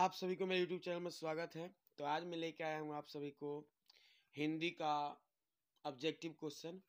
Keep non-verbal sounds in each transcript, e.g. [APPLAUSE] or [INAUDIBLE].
आप सभी को मेरे यूट्यूब चैनल में स्वागत है तो आज मैं लेके आया हूँ आप सभी को हिंदी का ऑब्जेक्टिव क्वेश्चन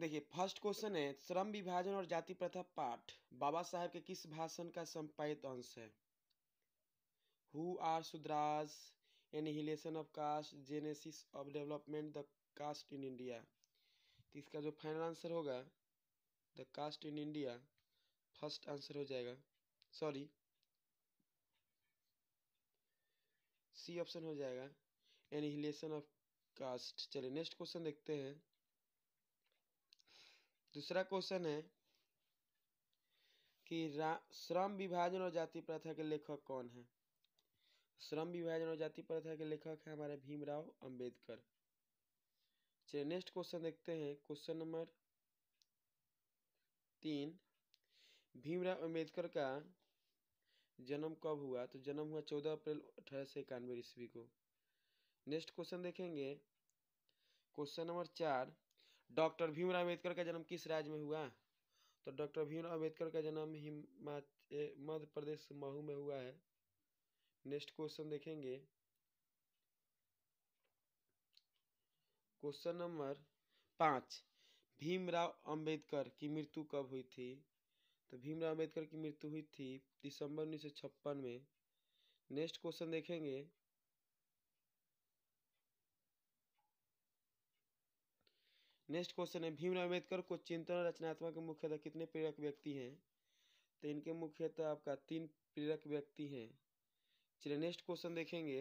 देखिए फर्स्ट क्वेश्चन है श्रम विभाजन और जाति प्रथा पाठ बाबा साहब के किस भाषण का संपादित अंश है who are Shudras annihilation of caste genesis of development the caste in India तो इसका जो फाइनल आंसर होगा the caste in India first answer हो जाएगा सॉरी सी ऑप्शन हो जाएगा एनिहिलेशन ऑफ कास्ट चलिए नेक्स्ट क्वेश्चन देखते हैं दूसरा क्वेश्चन है कि श्रम विभाजन और जाति प्रथा के लेखक कौन है श्रम विभाजन और जाति प्रथा के लेखक है हमारे भीमराव अंबेडकर चलिए नेक्स्ट क्वेश्चन देखते हैं क्वेश्चन नंबर तीन भीमराव अंबेडकर का जन्म कब हुआ तो जन्म हुआ चौदह अप्रैल अठारह सौ इक्यानवे ईस्वी को नेक्स्ट क्वेश्चन देखेंगे क्वेश्चन नंबर चार डॉक्टर भीमराव अम्बेडकर का जन्म किस राज्य में हुआ तो डॉक्टर भीमराव अम्बेडकर का जन्म हिमाचल मध्य प्रदेश महू में हुआ है नेक्स्ट क्वेश्चन देखेंगे क्वेश्चन नंबर पाँच भीमराव अंबेडकर की मृत्यु कब हुई थी तो भीमराव अम्बेडकर की मृत्यु हुई थी दिसंबर उन्नीस सौ छप्पन में नेक्स्ट क्वेश्चन देखेंगे नेक्स्ट क्वेश्चन है भीमराव अम्बेडकर को चिंतन रचनात्मक के मुख्यतः कितने प्रेरक व्यक्ति हैं तो इनके मुख्यतः आपका तीन प्रेरक व्यक्ति हैं चलिए नेक्स्ट क्वेश्चन देखेंगे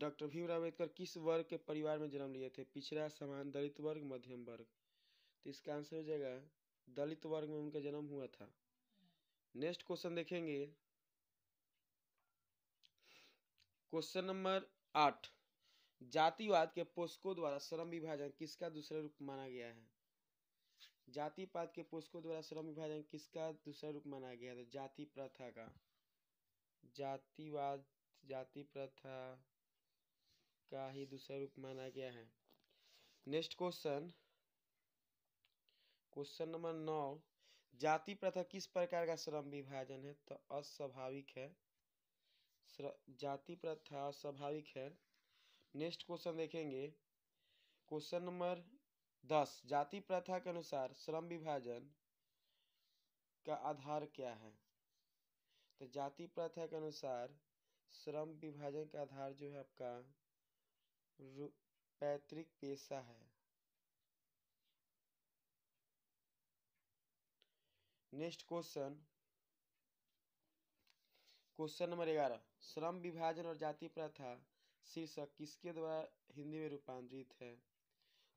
डॉक्टर भीमराव अम्बेडकर किस वर्ग के परिवार में जन्म लिए थे पिछड़ा समान दलित वर्ग मध्यम वर्ग तो इसका आंसर हो जाएगा दलित वर्ग में उनका जन्म हुआ था नेक्स्ट क्वेश्चन देखेंगे क्वेश्चन नंबर आठ जातिवाद के पोषकों द्वारा श्रम विभाजन किसका दूसरा रूप माना गया है जातिपात के पोषकों द्वारा श्रम विभाजन किसका दूसरा रूप माना गया था जाति प्रथा का जातिवाद जाति प्रथा का ही दूसरा रूप माना गया है नेक्स्ट क्वेश्चन क्वेश्चन नंबर नौ जाति प्रथा किस प्रकार का श्रम विभाजन है तो अस्वाभाविक है जाति प्रथा अस्वाभाविक है नेक्स्ट क्वेश्चन देखेंगे क्वेश्चन नंबर दस जाति प्रथा के अनुसार श्रम विभाजन का आधार क्या है तो जाति प्रथा के अनुसार श्रम विभाजन का आधार जो है आपका पैतृक पेशा है नेक्स्ट क्वेश्चन क्वेश्चन नंबर ग्यारह श्रम विभाजन और जाति प्रथा शीर्षक किसके द्वारा हिंदी में रूपांतरित है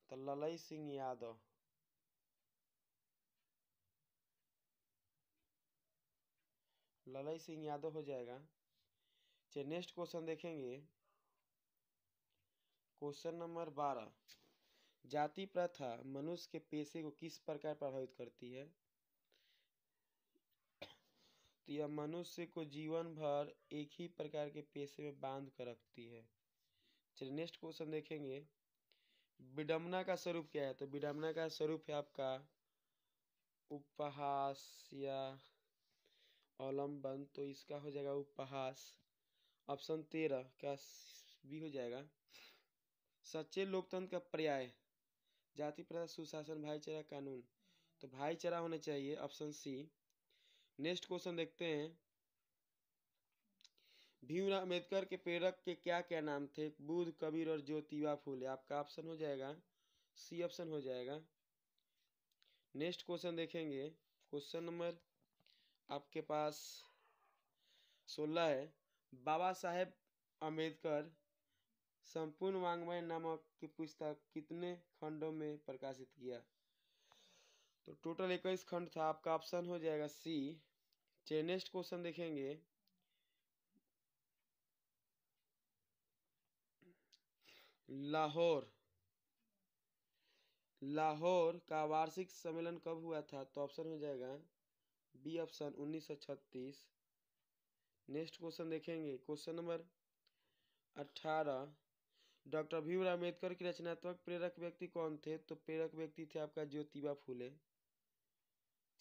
तो ललई सिंह यादव ललई सिंह यादव हो जाएगा चलिए नेक्स्ट क्वेश्चन देखेंगे क्वेश्चन नंबर बारह जाति प्रथा मनुष्य के पेशे को किस प्रकार प्रभावित करती है तो यह मनुष्य को जीवन भर एक ही प्रकार के पेशे में बांध कर रखती है चलिए नेक्स्ट क्वेश्चन देखेंगे विडम्बना का स्वरूप क्या है तो विडम्बना का स्वरूप है आपका उपहास या अवलंबन तो इसका हो जाएगा उपहास ऑप्शन तेरह का भी हो जाएगा सच्चे लोकतंत्र का पर्याय जाति प्रथा सुशासन भाईचारा कानून तो भाईचारा होना चाहिए ऑप्शन सी नेक्स्ट क्वेश्चन देखते हैं भीमराव अम्बेडकर के प्रेरक के क्या क्या नाम थे बुद्ध कबीर और ज्योतिबा फूले आपका ऑप्शन हो जाएगा सी ऑप्शन हो जाएगा नेक्स्ट क्वेश्चन देखेंगे क्वेश्चन नंबर आपके पास सोलह है बाबा साहेब अम्बेडकर संपूर्ण वांग्मय नामक की पुस्तक कितने खंडों में प्रकाशित किया तो टोटल इक्कीस खंड था आपका ऑप्शन हो जाएगा सी चलिए नेक्स्ट क्वेश्चन देखेंगे लाहौर लाहौर का वार्षिक सम्मेलन कब हुआ था तो ऑप्शन हो जाएगा बी ऑप्शन छत्तीस नेक्स्ट क्वेश्चन देखेंगे क्वेश्चन नंबर अठारह डॉक्टर भीमराव अम्बेडकर के रचनात्मक प्रेरक व्यक्ति कौन थे तो प्रेरक व्यक्ति थे आपका ज्योतिबा फूले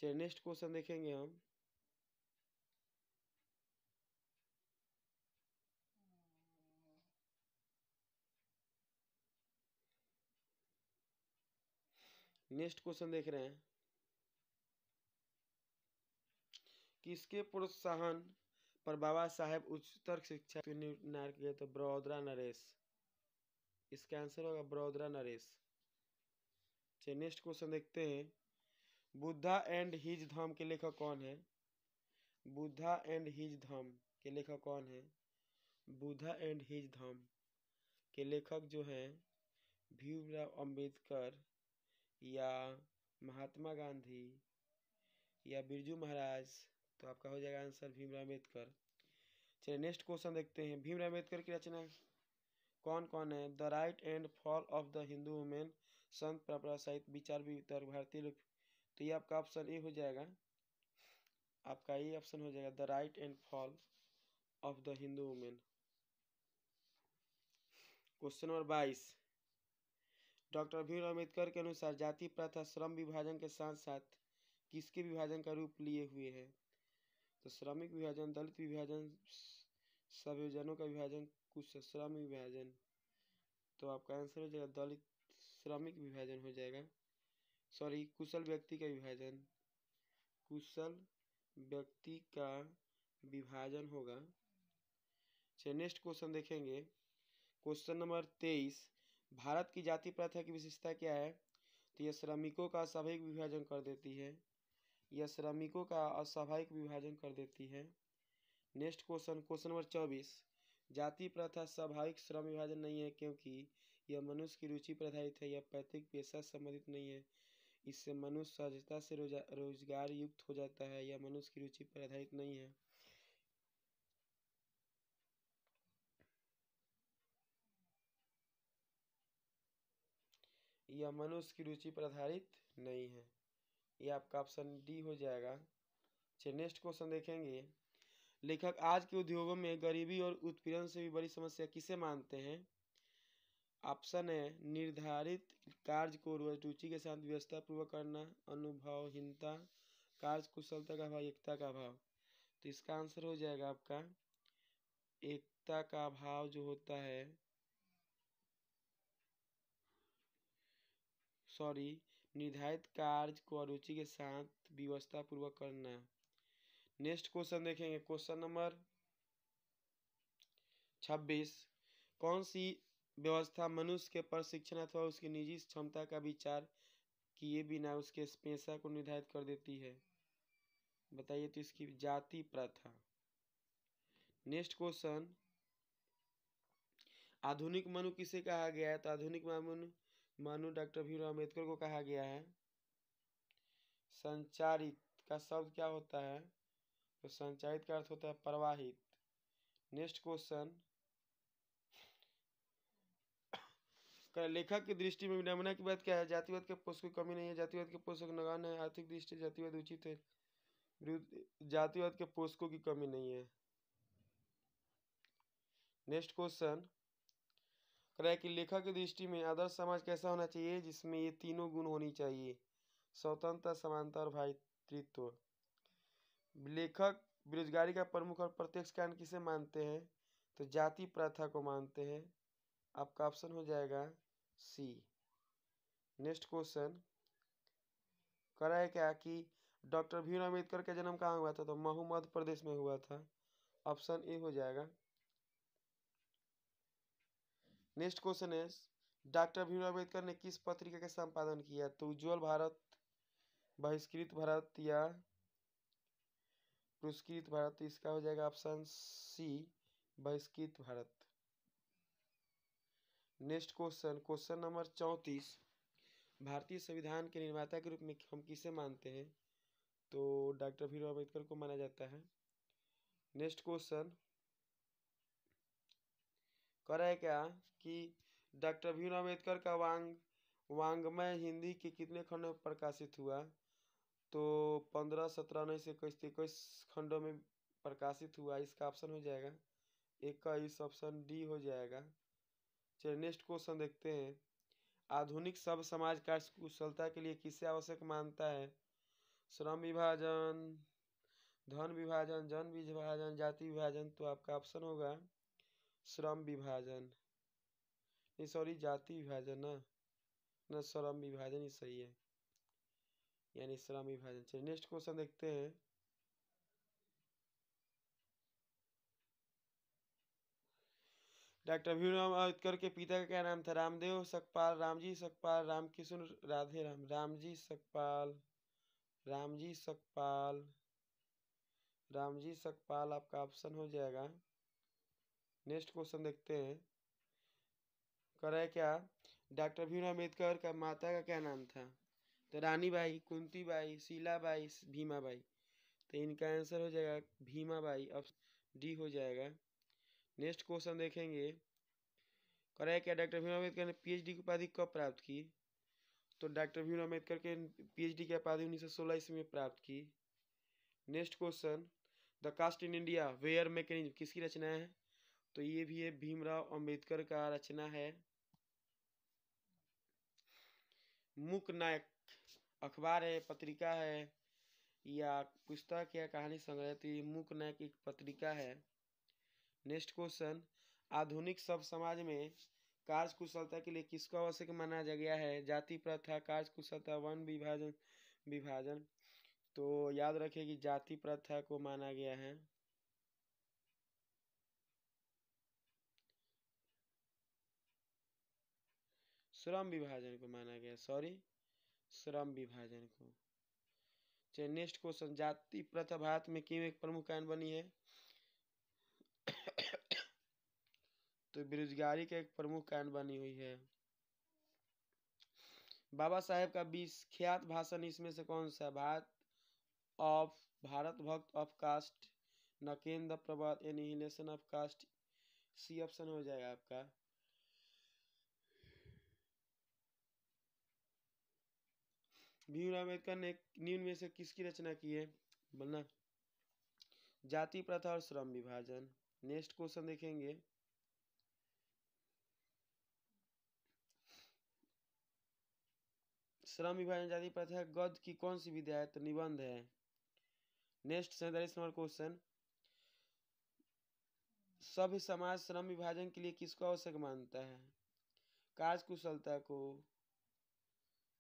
चलिए नेक्स्ट क्वेश्चन देखेंगे हम नेक्स्ट क्वेश्चन देख रहे हैं किसके प्रोत्साहन पर बाबा साहेब उच्चतर शिक्षा नार किया तो बड़ोदरा नरेश इसका आंसर होगा बड़ोदरा नरेश चलिए नेक्स्ट क्वेश्चन देखते हैं बुद्धा एंड हिज धाम के लेखक कौन है बुद्धा एंड हिज धाम के लेखक कौन है बुद्धा एंड हिज धाम के लेखक जो हैं भीमराव अंबेडकर या महात्मा गांधी या बिरजू महाराज तो आपका हो जाएगा आंसर भीमराव अम्बेडकर चलिए नेक्स्ट क्वेश्चन देखते हैं भीमराव अम्बेडकर की रचना कौन कौन है the rise and fall of the Hindu women संत परंपरा साहित्य विचार विचार भारतीय लोक तो ये आपका ऑप्शन ए हो जाएगा आपका ये ऑप्शन हो जाएगा the rise and fall of the Hindu women question number बाईस डॉक्टर भीम अम्बेडकर के अनुसार जाति प्रथा श्रम विभाजन के साथ साथ किसके विभाजन का रूप लिए हुए है तो श्रमिक विभाजन दलित विभाजन संयोजनों का विभाजन कुछ श्रमिक विभाजन तो आपका आंसर हो जाएगा दलित श्रमिक विभाजन हो जाएगा सॉरी कुशल व्यक्ति का विभाजन कुशल व्यक्ति का विभाजन होगा चलिए नेक्स्ट क्वेश्चन देखेंगे क्वेश्चन नंबर तेईस भारत की जाति प्रथा की विशेषता क्या है तो यह श्रमिकों का स्वाभाविक विभाजन कर देती है यह श्रमिकों का अस्वाभाविक विभाजन कर देती है नेक्स्ट क्वेश्चन क्वेश्चन नंबर चौबीस जाति प्रथा स्वाभाविक श्रम विभाजन नहीं है क्योंकि यह मनुष्य की रुचि पर आधारित है यह पैतृक पेशा संबंधित नहीं है इससे मनुष्य सहजता से रोजगार युक्त हो जाता है यह मनुष्य की रुचि पर आधारित नहीं है यह मनुष्य की रुचि पर आधारित नहीं है यह आपका ऑप्शन डी हो जाएगा चलिए नेक्स्ट क्वेश्चन देखेंगे लेखक आज के उद्योगों में गरीबी और उत्पीड़न से भी बड़ी समस्या किसे मानते हैं ऑप्शन है निर्धारित कार्य को रुचि के साथ व्यवस्था पूर्वक करना अनुभवहीनता कार्य कुशलता का अभाव एकता का अभाव तो इसका आंसर हो जाएगा आपका एकता का अभाव जो होता है सॉरी निर्धारित कार्य को अरुचि के साथ व्यवस्था पूर्वक करना नेक्स्ट क्वेश्चन देखेंगे क्वेश्चन नंबर छब्बीस कौन सी व्यवस्था मनुष्य के प्रशिक्षण अथवा उसकी निजी क्षमता का विचार किए बिना उसके पेशा को निर्धारित कर देती है बताइए तो इसकी जाति प्रथा नेक्स्ट क्वेश्चन आधुनिक मनु किसे कहा गया है तो आधुनिक मनु मानु डॉक्टर भीमराव अम्बेडकर को कहा गया है संचारित का शब्द क्या होता है तो संचालित का अर्थ होता है प्रवाहित नेक्स्ट क्वेश्चन लेखक की दृष्टि में विडम्बना की बात क्या है जातिवाद के पोष की कमी नहीं है जातिवाद के पोषक नगान है आर्थिक दृष्टि जातिवाद उचित है जातिवाद के पोषकों की कमी नहीं है नेक्स्ट क्वेश्चन कह कि लेखक की दृष्टि में आदर्श समाज कैसा होना चाहिए जिसमें ये तीनों गुण होनी चाहिए स्वतंत्रता समानता और भाईतृत्व लेखक बेरोजगारी का प्रमुख और प्रत्यक्ष कारण किसे मानते हैं तो जाति प्रथा को मानते हैं आपका ऑप्शन हो जाएगा सी नेक्स्ट क्वेश्चन करा है क्या कि डॉक्टर भीम अम्बेडकर का जन्म कहाँ हुआ था तो महू मध्य प्रदेश में हुआ था ऑप्शन ए हो जाएगा नेक्स्ट क्वेश्चन है डॉक्टर भीम अम्बेडकर ने किस पत्रिका का संपादन किया तो उज्ज्वल भारत बहिष्कृत भारत या पुरस्कृत भारत तो इसका हो जाएगा option C Bahishkrit Bharat next question question number चौंतीस भारतीय संविधान के निर्माता के रूप में हम किसे मानते हैं तो डॉक्टर भीम अम्बेडकर को माना जाता है नेक्स्ट क्वेश्चन कह क्या कि डॉक्टर भीम अम्बेडकर का वांग वांग्मय हिंदी के कितने खंडों में प्रकाशित हुआ तो पंद्रह सत्रह उन्नीस इक्कीस इक्कीस खंडों में प्रकाशित हुआ इसका ऑप्शन हो जाएगा इक्कीस ऑप्शन डी हो जाएगा चलिए नेक्स्ट क्वेश्चन देखते हैं आधुनिक सब समाज कार्य कुशलता के लिए किसे आवश्यक मानता है श्रम विभाजन धन विभाजन जन विभाजन जाति विभाजन तो आपका ऑप्शन होगा श्रम विभाजन नहीं सॉरी जाति विभाजन न ना श्रम विभाजन ही सही है यानी इस्लामी में विभाजन नेक्स्ट क्वेश्चन देखते हैं डॉक्टर भीमराव अम्बेडकर के पिता का क्या नाम था रामदेव सकपाल रामजी सकपाल राम राधे राम रामजी सकपाल रामजी सकपाल रामजी सकपाल आपका ऑप्शन हो जाएगा नेक्स्ट क्वेश्चन देखते हैं करे क्या डॉक्टर भीमराव अम्बेडकर का माता का क्या नाम था तो रानी बाई कुंती बाई शीला बाई भीमा बाई तो इनका आंसर हो जाएगा भीमा बाई अब डी हो जाएगा नेक्स्ट क्वेश्चन देखेंगे कराया क्या डॉक्टर भीम अम्बेडकर ने पीएचडी की उपाधि कब प्राप्त की तो डॉक्टर भीम अम्बेडकर के पीएचडी की उपाधि उन्नीस सौ सोलह ईस्वी में प्राप्त की next question the caste in India their mechanism किसकी रचना है तो ये भी है भीमराव अम्बेडकर का रचना है मुक नायक अखबार है पत्रिका है या पुस्तक या कहानी संग्रह तो ये मूक नायक एक पत्रिका है नेक्स्ट क्वेश्चन आधुनिक सब समाज में कार्य कुशलता के लिए किसको आवश्यक माना जा गया है जाति प्रथा कार्य कुशलता वन विभाजन विभाजन तो याद रखें कि जाति प्रथा को माना गया है श्रम विभाजन को माना गया सॉरी श्रम विभाजन को चलिए नेक्स्ट क्वेश्चन जाति प्रथा भारत में क्यों एक प्रमुख कारण बनी है [COUGHS] तो बेरोजगारी का एक प्रमुख कारण बनी हुई है बाबा साहेब का विख्यात भाषण इसमें से कौन सा भारत ऑफ भारत भक्त ऑफ कास्ट नकेंद्र प्रभात annihilation of caste C option हो जाएगा आपका भीमराव अम्बेडकर ने निम्न में से किसकी रचना की है बोलना जाति प्रथा और श्रम विभाजन नेक्स्ट क्वेश्चन देखेंगे श्रम विभाजन जाति प्रथा गद्य की कौन सी विद्या है तो निबंध है नेक्स्ट सैतालीस नंबर क्वेश्चन सभ्य समाज श्रम विभाजन के लिए किसको आवश्यक मानता है कार्य कुशलता को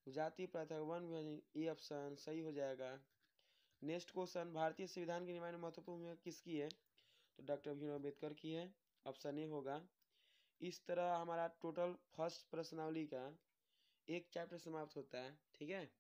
जाति प्रथा वन विभाजन ये ऑप्शन सही हो जाएगा नेक्स्ट क्वेश्चन भारतीय संविधान के निर्माण में महत्वपूर्ण किसकी है तो डॉक्टर भीम अम्बेडकर की है ऑप्शन ए होगा इस तरह हमारा टोटल फर्स्ट प्रश्नावली का एक चैप्टर समाप्त होता है ठीक है